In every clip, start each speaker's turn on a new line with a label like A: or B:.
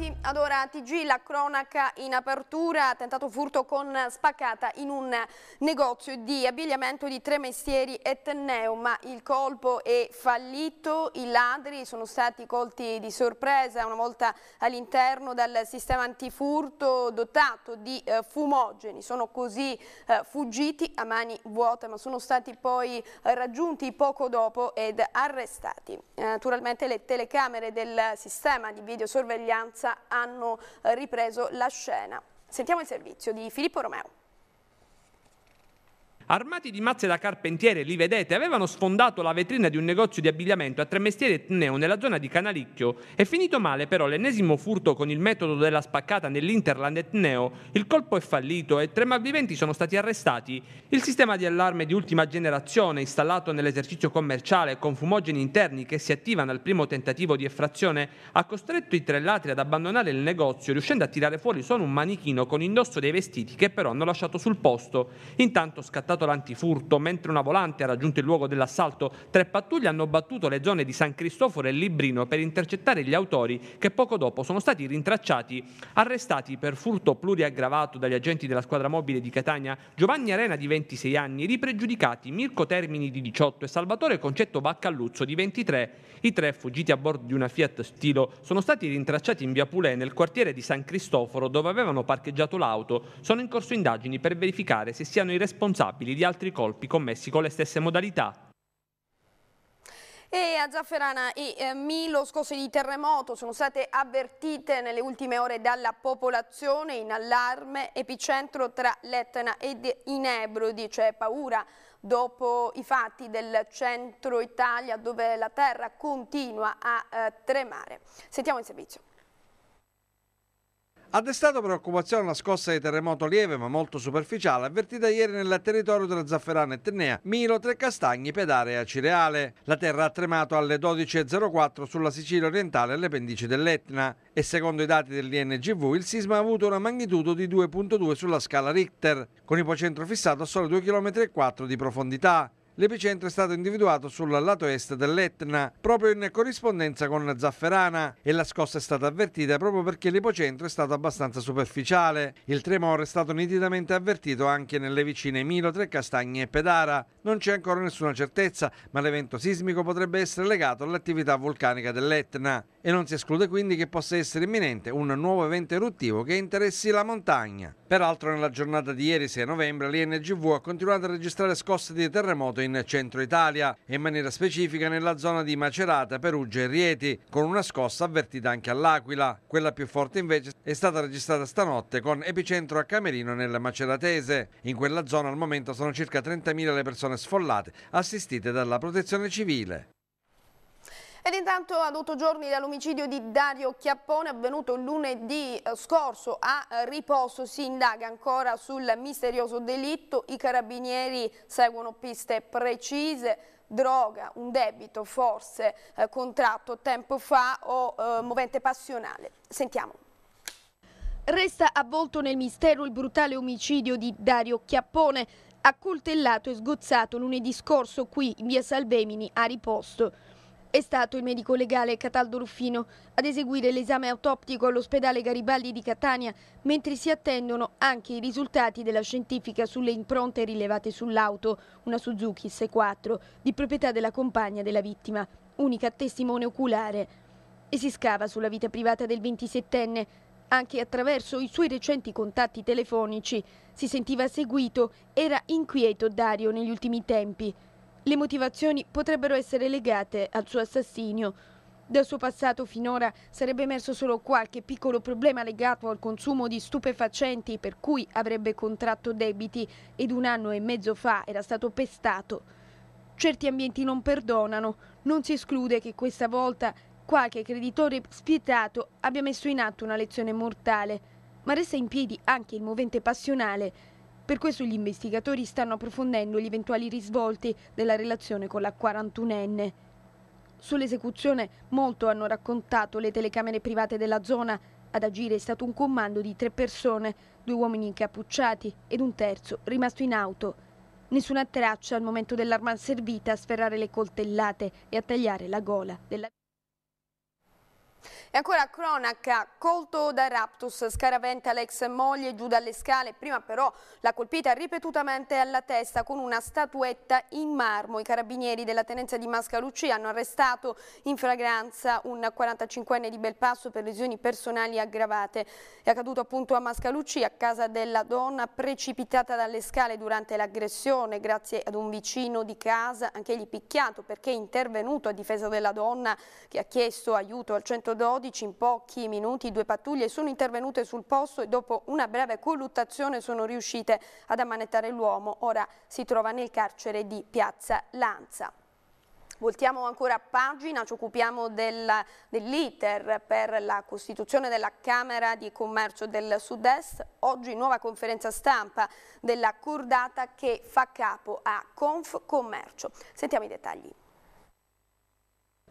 A: bentrovati. Ad ora TG la cronaca in apertura, tentato furto con spaccata in un negozio di abbigliamento di tre mestieri e ma il colpo è fallito, i ladri sono stati colti di sorpresa una volta all'interno del sistema antifurto dotato di eh, fumogeni, sono così eh, fuggiti a mani vuote, ma sono stati poi eh, raggiunti poco dopo ed arrestati. Eh, naturalmente le telecamere del sistema di videosorveglianza hanno eh, ripreso la scena. Sentiamo il servizio di Filippo Romeo.
B: Armati di mazze da carpentiere, li vedete, avevano sfondato la vetrina di un negozio di abbigliamento a tre mestieri etneo nella zona di Canalicchio. È finito male però l'ennesimo furto con il metodo della spaccata nell'Interland etneo. Il colpo è fallito e tre malviventi sono stati arrestati. Il sistema di allarme di ultima generazione installato nell'esercizio commerciale con fumogeni interni che si attivano al primo tentativo di effrazione ha costretto i tre ladri ad abbandonare il negozio riuscendo a tirare fuori solo un manichino con indosso dei vestiti che però hanno lasciato sul posto. Intanto scattato lanciato l'antifurto, mentre una volante ha raggiunto il luogo dell'assalto, tre pattuglie hanno battuto le zone di San Cristoforo e Librino per intercettare gli autori che poco dopo sono stati rintracciati, arrestati per furto pluriaggravato dagli agenti della squadra mobile di Catania Giovanni Arena di 26 anni ed i Mirko Termini di 18 e Salvatore Concetto Baccalluzzo di 23. I tre fuggiti a bordo di una Fiat Stilo sono stati rintracciati in via Pulè nel quartiere di San Cristoforo dove avevano parcheggiato l'auto. Sono in corso indagini per verificare se siano i responsabili responsabili di altri colpi commessi con le stesse modalità
A: e a Zafferana i eh, Milo scosse di terremoto sono state avvertite nelle ultime ore dalla popolazione in allarme, epicentro tra Letna ed Inebro, dice paura dopo i fatti del centro Italia dove la terra continua a eh, tremare. Sentiamo il servizio.
C: Ha destato preoccupazione la scossa di terremoto lieve ma molto superficiale avvertita ieri nel territorio della Zafferana e Tennea, Milo, Trecastagni, Pedare e Cireale. La terra ha tremato alle 12.04 sulla Sicilia orientale alle pendici dell'Etna e secondo i dati dell'INGV il sisma ha avuto una magnitudo di 2.2 sulla scala Richter, con ipocentro fissato a solo 2,4 km di profondità. L'epicentro è stato individuato sul lato est dell'Etna, proprio in corrispondenza con Zafferana e la scossa è stata avvertita proprio perché l'epicentro è stato abbastanza superficiale. Il tremore è stato nitidamente avvertito anche nelle vicine Milo, Tre Castagne e Pedara. Non c'è ancora nessuna certezza, ma l'evento sismico potrebbe essere legato all'attività vulcanica dell'Etna e non si esclude quindi che possa essere imminente un nuovo evento eruttivo che interessi la montagna. Peraltro nella giornata di ieri 6 novembre l'INGV ha continuato a registrare scosse di terremoto in centro Italia e in maniera specifica nella zona di Macerata, Perugia e Rieti, con una scossa avvertita anche all'Aquila. Quella più forte invece è stata registrata stanotte con epicentro a Camerino nel Maceratese. In quella zona al momento sono circa 30.000 le persone sfollate assistite dalla protezione civile.
A: Ed intanto ad otto giorni dall'omicidio di Dario Chiappone avvenuto lunedì eh, scorso a eh, riposo si indaga ancora sul misterioso delitto, i carabinieri seguono piste precise droga, un debito forse eh, contratto tempo fa o eh, movente passionale. Sentiamo. Resta avvolto nel mistero il brutale omicidio di Dario Chiappone, accoltellato e sgozzato lunedì scorso qui in via Salvemini a riposto. È stato il medico legale Cataldo Ruffino ad eseguire l'esame autoptico all'ospedale Garibaldi di Catania, mentre si attendono anche i risultati della scientifica sulle impronte rilevate sull'auto, una Suzuki S4, di proprietà della compagna della vittima, unica testimone oculare. E si scava sulla vita privata del 27enne, anche attraverso i suoi recenti contatti telefonici. Si sentiva seguito, era inquieto Dario negli ultimi tempi. Le motivazioni potrebbero essere legate al suo assassinio. Dal suo passato finora sarebbe emerso solo qualche piccolo problema legato al consumo di stupefacenti per cui avrebbe contratto debiti ed un anno e mezzo fa era stato pestato. Certi ambienti non perdonano, non si esclude che questa volta qualche creditore spietato abbia messo in atto una lezione mortale, ma resta in piedi anche il movente passionale per questo gli investigatori stanno approfondendo gli eventuali risvolti della relazione con la 41enne. Sull'esecuzione molto hanno raccontato le telecamere private della zona. Ad agire è stato un comando di tre persone, due uomini incappucciati ed un terzo rimasto in auto. Nessuna traccia al momento dell'arma servita a sferrare le coltellate e a tagliare la gola della... E ancora cronaca, colto da raptus, scaraventa l'ex moglie giù dalle scale, prima però l'ha colpita ripetutamente alla testa con una statuetta in marmo. I carabinieri della tenenza di Mascalucci hanno arrestato in fragranza un 45enne di Belpasso per lesioni personali aggravate. È accaduto appunto a Mascalucci, a casa della donna, precipitata dalle scale durante l'aggressione grazie ad un vicino di casa, anche egli picchiato perché è intervenuto a difesa della donna che ha chiesto aiuto al centro 112, in pochi minuti due pattuglie sono intervenute sul posto e dopo una breve colluttazione sono riuscite ad ammanettare l'uomo. Ora si trova nel carcere di Piazza Lanza. Voltiamo ancora a pagina, ci occupiamo del, dell'iter per la costituzione della Camera di Commercio del Sud-Est. Oggi nuova conferenza stampa della cordata che fa capo a Conf Commercio. Sentiamo i dettagli.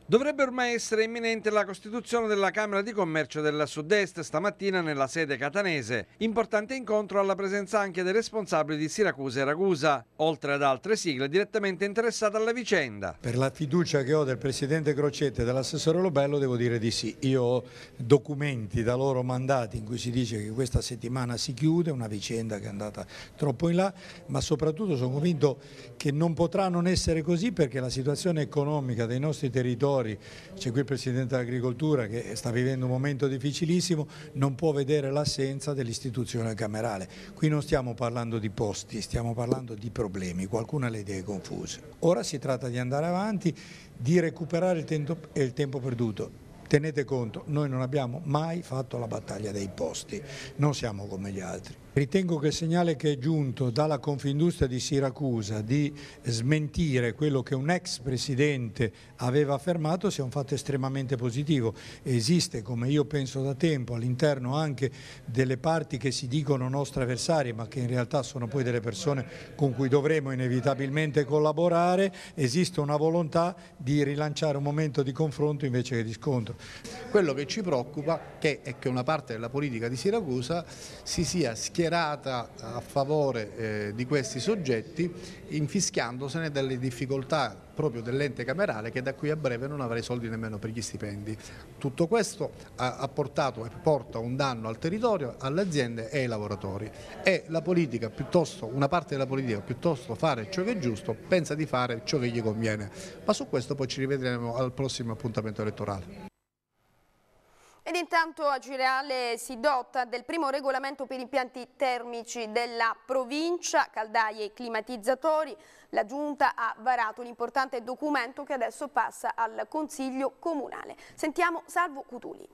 C: Dovrebbe ormai essere imminente la costituzione della Camera di Commercio del Sud-Est stamattina nella sede catanese. Importante incontro alla presenza anche dei responsabili di Siracusa e Ragusa, oltre ad altre sigle direttamente interessate alla vicenda.
D: Per la fiducia che ho del Presidente Crocetta e dell'assessore Lobello devo dire di sì. Io ho documenti da loro mandati in cui si dice che questa settimana si chiude, una vicenda che è andata troppo in là, ma soprattutto sono convinto che non potrà non essere così perché la situazione economica dei nostri territori territori, c'è qui il Presidente dell'Agricoltura che sta vivendo un momento difficilissimo, non può vedere l'assenza dell'istituzione camerale. Qui non stiamo parlando di posti, stiamo parlando di problemi, qualcuno ha le idee confuse. Ora si tratta di andare avanti, di recuperare il tempo, il tempo perduto. Tenete conto, noi non abbiamo mai fatto la battaglia dei posti, non siamo come gli altri. Ritengo che il segnale che è giunto dalla Confindustria di Siracusa di smentire quello che un ex presidente aveva affermato sia un fatto estremamente positivo. Esiste, come io penso da tempo, all'interno anche delle parti che si dicono nostre avversarie ma che in realtà sono poi delle persone con cui dovremo inevitabilmente collaborare, esiste una volontà di rilanciare un momento di confronto invece che di scontro. Quello che ci preoccupa è che una parte della politica di Siracusa si sia schierata schierata a favore eh, di questi soggetti infischiandosene delle difficoltà proprio dell'ente camerale che da qui a breve non avrà i soldi nemmeno per gli stipendi. Tutto questo ha, ha portato e porta un danno al territorio, alle aziende e ai lavoratori e la politica piuttosto, una parte della politica piuttosto fare ciò che è giusto, pensa di fare ciò che gli conviene, ma su questo poi ci rivedremo al prossimo appuntamento elettorale.
A: Ed intanto a si dota del primo regolamento per impianti termici della provincia, caldaie e climatizzatori. La Giunta ha varato l'importante documento che adesso passa al Consiglio Comunale. Sentiamo Salvo Cutuli.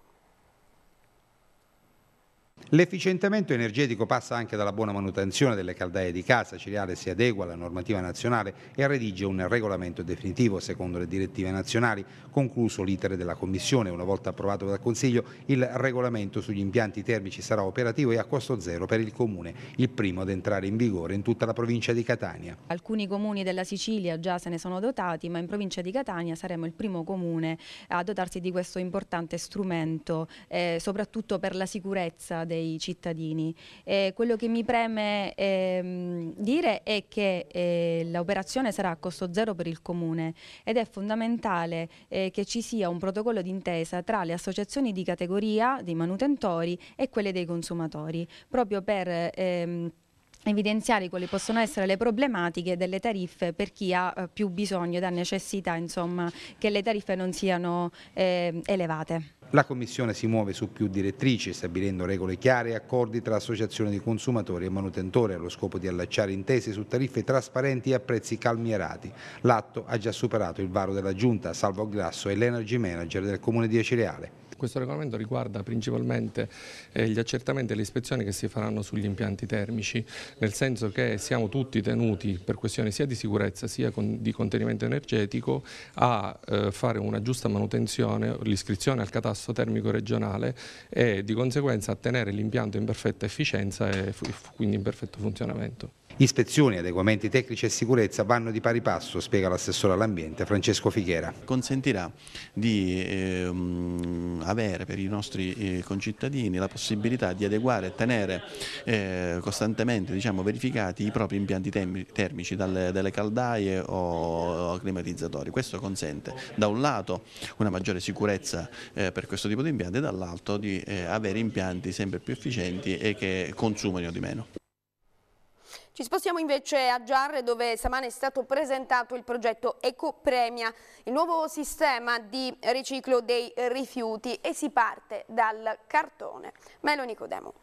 E: L'efficientamento energetico passa anche dalla buona manutenzione delle caldaie di casa, Ciriale si adegua alla normativa nazionale e redige un regolamento definitivo secondo le direttive nazionali, concluso l'iter della Commissione. Una volta approvato dal Consiglio, il regolamento sugli impianti termici sarà operativo e a costo zero per il Comune, il primo ad entrare in vigore in tutta la provincia di Catania.
A: Alcuni comuni della Sicilia già se ne sono dotati, ma in provincia di Catania saremo il primo comune a dotarsi di questo importante strumento, eh, soprattutto per la sicurezza dei cittadini. Eh, quello che mi preme ehm, dire è che eh, l'operazione sarà a costo zero per il Comune ed è fondamentale eh, che ci sia un protocollo d'intesa tra le associazioni di categoria dei manutentori e quelle dei consumatori, proprio per... Ehm, evidenziare quali possono essere le problematiche delle tariffe per chi ha eh, più bisogno ed ha necessità insomma, che le tariffe non siano eh, elevate.
E: La Commissione si muove su più direttrici, stabilendo regole chiare e accordi tra associazioni di consumatori e manutentore allo scopo di allacciare intese su tariffe trasparenti e a prezzi calmierati. L'atto ha già superato il varo della Giunta, Salvo Grasso e l'Energy Manager del Comune di Acireale.
B: Questo regolamento riguarda principalmente eh, gli accertamenti e le ispezioni che si faranno sugli impianti termici, nel senso che siamo tutti tenuti per questioni sia di sicurezza sia con, di contenimento energetico a eh, fare una giusta manutenzione, l'iscrizione al catasto termico regionale e di conseguenza a tenere l'impianto in perfetta efficienza e quindi in perfetto funzionamento.
E: Ispezioni, adeguamenti tecnici e sicurezza vanno di pari passo, spiega l'assessore all'ambiente Francesco
F: Fighiera. Consentirà di eh, avere per i nostri eh, concittadini la possibilità di adeguare e tenere eh, costantemente diciamo, verificati i propri impianti termici dalle, dalle caldaie o, o, climatizzatori. Questo consente da un lato una maggiore sicurezza eh, per questo tipo di impianti e dall'altro di eh, avere impianti sempre più efficienti e che consumano di meno.
A: Ci spostiamo invece a Giarre dove stamane è stato presentato il progetto Ecopremia, il nuovo sistema di riciclo dei rifiuti e si parte dal cartone. Melo Nicodemo.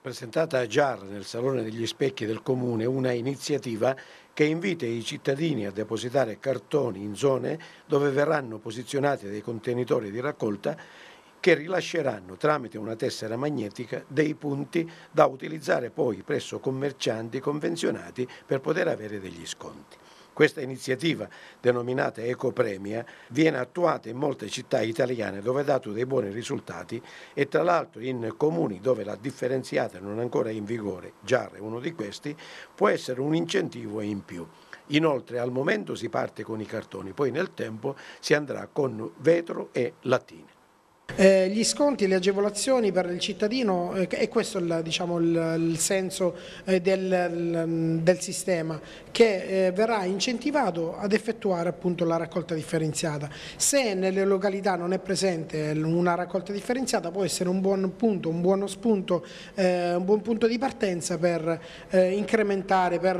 G: Presentata a Giarre nel Salone degli Specchi del Comune una iniziativa che invita i cittadini a depositare cartoni in zone dove verranno posizionati dei contenitori di raccolta che rilasceranno tramite una tessera magnetica dei punti da utilizzare poi presso commercianti convenzionati per poter avere degli sconti. Questa iniziativa, denominata Ecopremia, viene attuata in molte città italiane dove ha dato dei buoni risultati e tra l'altro in comuni dove la differenziata non è ancora in vigore, Giarre è uno di questi, può essere un incentivo in più. Inoltre al momento si parte con i cartoni, poi nel tempo si andrà con vetro e lattine. Eh, gli sconti e le agevolazioni per il cittadino, eh, è questo il, diciamo, il, il senso eh, del, del, sistema, che eh, verrà incentivato ad effettuare appunto, la raccolta differenziata. Se nelle località non è presente una raccolta differenziata può essere un buon punto, un buono spunto, eh, un buon punto di partenza per eh, incrementare, per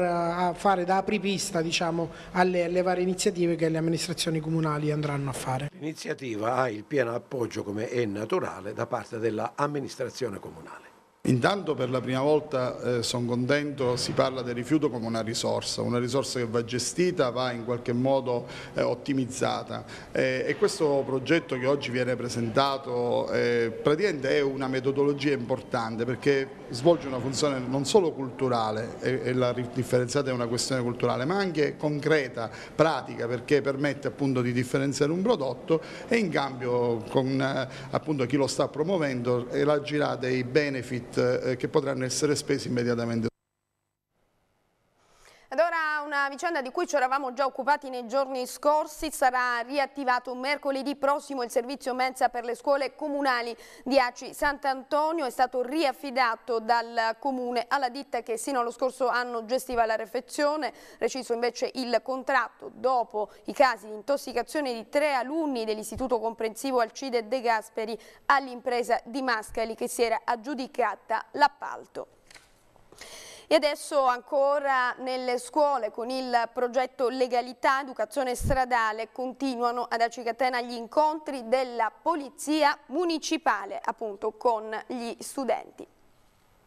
G: fare da apripista diciamo, alle, alle varie iniziative che le amministrazioni comunali andranno a fare. L'iniziativa ha il pieno appoggio come come è naturale, da parte dell'amministrazione comunale. Intanto per la prima volta eh, sono contento, si parla del rifiuto come una risorsa, una risorsa che va gestita, va in qualche
E: modo eh, ottimizzata eh, e questo progetto che oggi viene presentato eh, praticamente è una metodologia importante perché svolge una funzione non solo culturale e, e la differenziata è una questione culturale ma anche concreta, pratica perché permette appunto di differenziare un prodotto e in cambio con eh, appunto chi lo sta promuovendo eh, elagirà dei benefit kit eh, che potranno essere spesi immediatamente
A: una vicenda di cui ci eravamo già occupati nei giorni scorsi. Sarà riattivato mercoledì prossimo il servizio mensa per le scuole comunali di Aci Sant'Antonio. È stato riaffidato dal comune alla ditta che sino allo scorso anno gestiva la refezione. Reciso invece il contratto dopo i casi di intossicazione di tre alunni dell'istituto comprensivo Alcide De Gasperi all'impresa di Mascali che si era aggiudicata l'appalto. E adesso ancora nelle scuole con il progetto Legalità, Educazione Stradale continuano ad Acicatena gli incontri della Polizia Municipale appunto con gli studenti.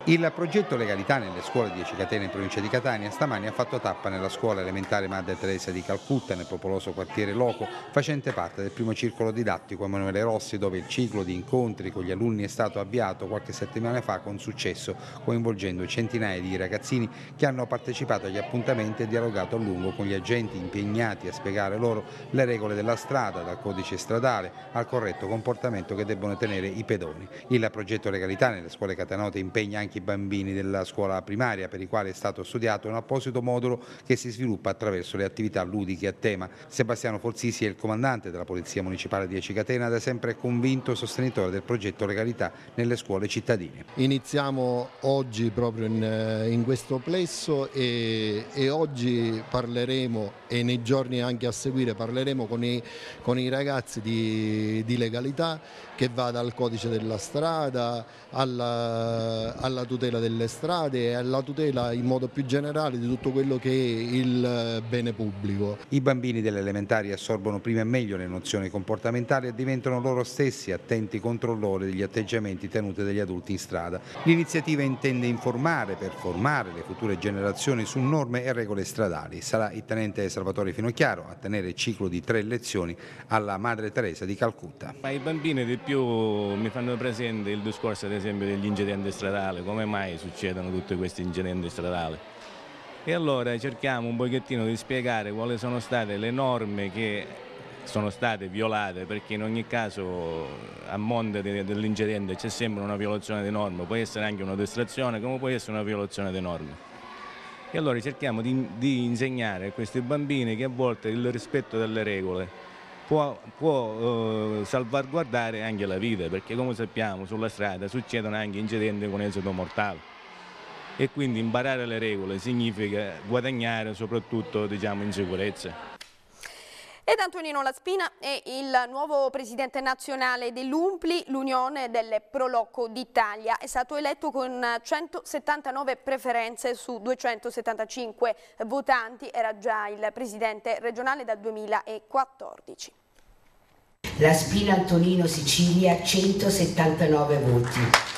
E: Il progetto Legalità nelle scuole 10 catene in provincia di Catania stamani ha fatto tappa nella scuola elementare Madre Teresa di Calcutta nel popoloso quartiere Loco, facente parte del primo circolo didattico Emanuele Rossi dove il ciclo di incontri con gli alunni è stato avviato qualche settimana fa con successo, coinvolgendo centinaia di ragazzini che hanno partecipato agli appuntamenti e dialogato a lungo con gli agenti impegnati a spiegare loro le regole della strada, dal codice stradale al corretto comportamento che debbono tenere i pedoni. Il progetto Legalità nelle scuole catanote impegna anche anche i bambini della scuola primaria per i quali è stato studiato un apposito modulo che si sviluppa attraverso le attività ludiche a tema. Sebastiano Forzisi è il comandante della Polizia Municipale di Ecicatena ed è sempre convinto sostenitore del progetto Legalità nelle scuole cittadine.
D: Iniziamo oggi proprio in, eh, in questo plesso e, e, oggi parleremo e nei giorni anche a seguire parleremo con i, con i ragazzi di, di Legalità che va dal codice della strada alla, alla, tutela delle strade e alla tutela in modo più generale di tutto quello che è il eh, bene pubblico. I bambini
E: delle elementari assorbono prima e meglio le nozioni comportamentali e diventano loro stessi attenti controllori degli atteggiamenti tenuti dagli adulti in strada. L'iniziativa intende informare per formare le future generazioni su norme e regole stradali. Sarà il tenente Salvatore Finocchiaro a tenere il ciclo di tre lezioni alla Madre Teresa di Calcutta.
F: Ma i bambini del più più mi fanno presente il discorso ad esempio degli incidenti stradali, come mai succedono tutti questi incidenti stradali. E allora cerchiamo un pochettino di spiegare quali sono state le norme che sono state violate perché in ogni caso a monte dell'incidente c'è sempre una violazione di norme, può essere anche una distrazione come può essere una violazione di norme. E allora cerchiamo di, di insegnare a questi bambini che a volte il rispetto delle regole può, può eh, salvaguardare anche la vita perché come sappiamo sulla strada succedono anche incidenti con esito mortale e quindi imparare le regole significa guadagnare soprattutto diciamo, in sicurezza.
A: Ed Antonino Laspina è il nuovo presidente nazionale dell'UMPLI, l'Unione delle Prolocco d'Italia. È stato eletto con 179 preferenze su 275 votanti, era già il presidente regionale dal 2014. Laspina Antonino Sicilia 179 voti.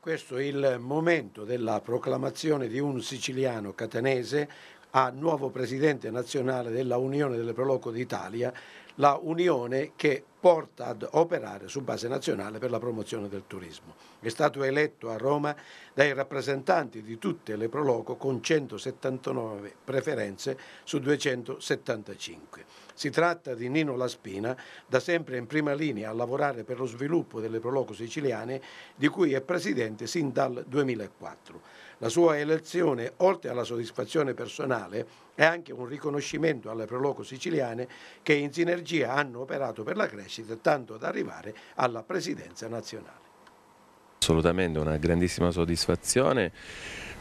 G: questo è il momento della proclamazione di un siciliano catanese a nuovo presidente nazionale della Unione delle Proloco d'Italia, la unione che porta ad operare su base nazionale per la promozione del turismo. È stato eletto a Roma dai rappresentanti di tutte le Proloco con 179 preferenze su 275. Si tratta di Nino Laspina, da sempre in prima linea a lavorare per lo sviluppo delle Proloco siciliane, di cui è presidente sin dal 2004. La sua elezione, oltre alla soddisfazione personale, è anche un riconoscimento alle Proloco siciliane che in sinergia hanno operato per la crescita tanto ad arrivare alla presidenza nazionale
F: assolutamente una grandissima soddisfazione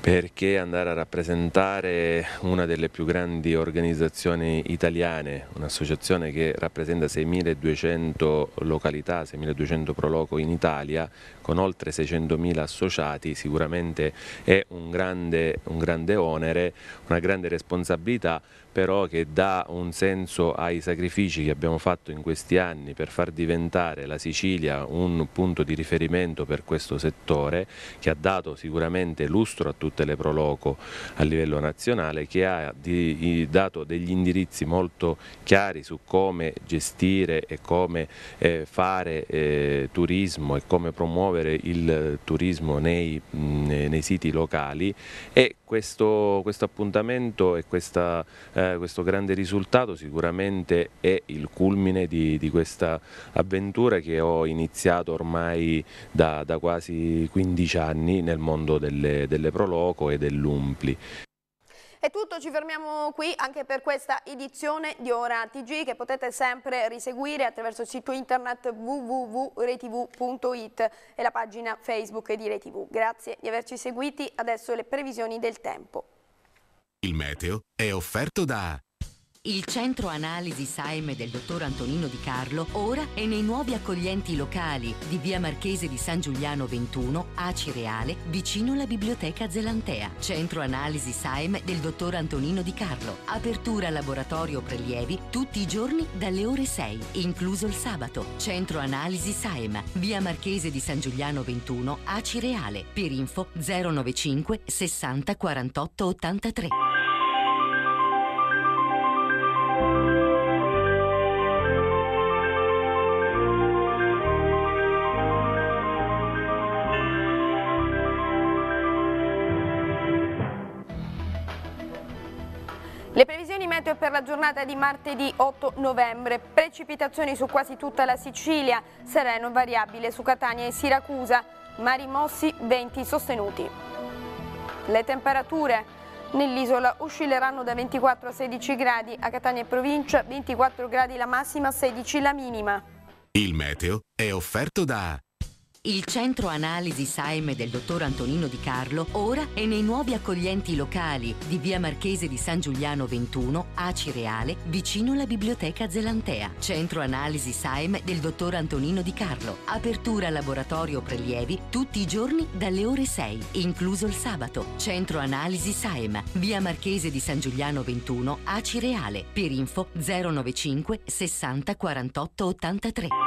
F: perché andare a rappresentare una delle più grandi organizzazioni italiane, un'associazione che rappresenta 6.200 località, 6.200 proloco in Italia, con oltre 600.000 associati, sicuramente è un grande, un grande onere, una grande responsabilità, però che dà un senso ai sacrifici che abbiamo fatto in questi anni per far diventare la Sicilia un punto di riferimento per questo settore, che ha dato sicuramente lustro a tutti Teleproloco a livello nazionale che ha di, dato degli indirizzi molto chiari su come gestire e come eh, fare eh, turismo e come promuovere il turismo nei, mh, nei siti locali e questo, questo, appuntamento e questa, eh, questo grande risultato sicuramente è il culmine di, di questa avventura che ho iniziato ormai da, da quasi 15 anni nel mondo delle, delle Proloco e dell'Umpli.
A: È tutto, ci fermiamo qui anche per questa edizione di Ora TG che potete sempre riseguire attraverso il sito internet www.retv.it e la pagina Facebook di ReTV. Grazie di averci seguiti, adesso le previsioni del tempo.
G: Il meteo è offerto da...
H: Il centro analisi Saime del dottor Antonino Di Carlo ora è nei nuovi accoglienti locali di via Marchese di San Giuliano 21, Acireale, vicino alla biblioteca Zelantea. Centro analisi Saime del dottor Antonino Di Carlo. Apertura laboratorio prelievi tutti i giorni dalle ore 6, incluso il sabato. Centro analisi Saime, via Marchese di San Giuliano 21, Acireale. Per info 095 60 48 83.
A: Le previsioni meteo per la giornata di martedì 8 novembre, precipitazioni su quasi tutta la Sicilia, sereno variabile su Catania e Siracusa, mari mossi, venti sostenuti. Le temperature nell'isola oscilleranno da 24 a 16 gradi, a Catania e provincia 24 gradi la massima, 16 la minima.
G: Il meteo
H: è offerto da il centro analisi Saime del dottor Antonino Di Carlo ora è nei nuovi accoglienti locali di via Marchese di San Giuliano 21, Acireale, vicino alla biblioteca Zelantea. Centro analisi Saime del dottor Antonino Di Carlo. Apertura laboratorio prelievi tutti i giorni dalle ore 6, incluso il sabato. Centro analisi Saime, via Marchese di San Giuliano 21, Acireale. Per info 095 60 48 83.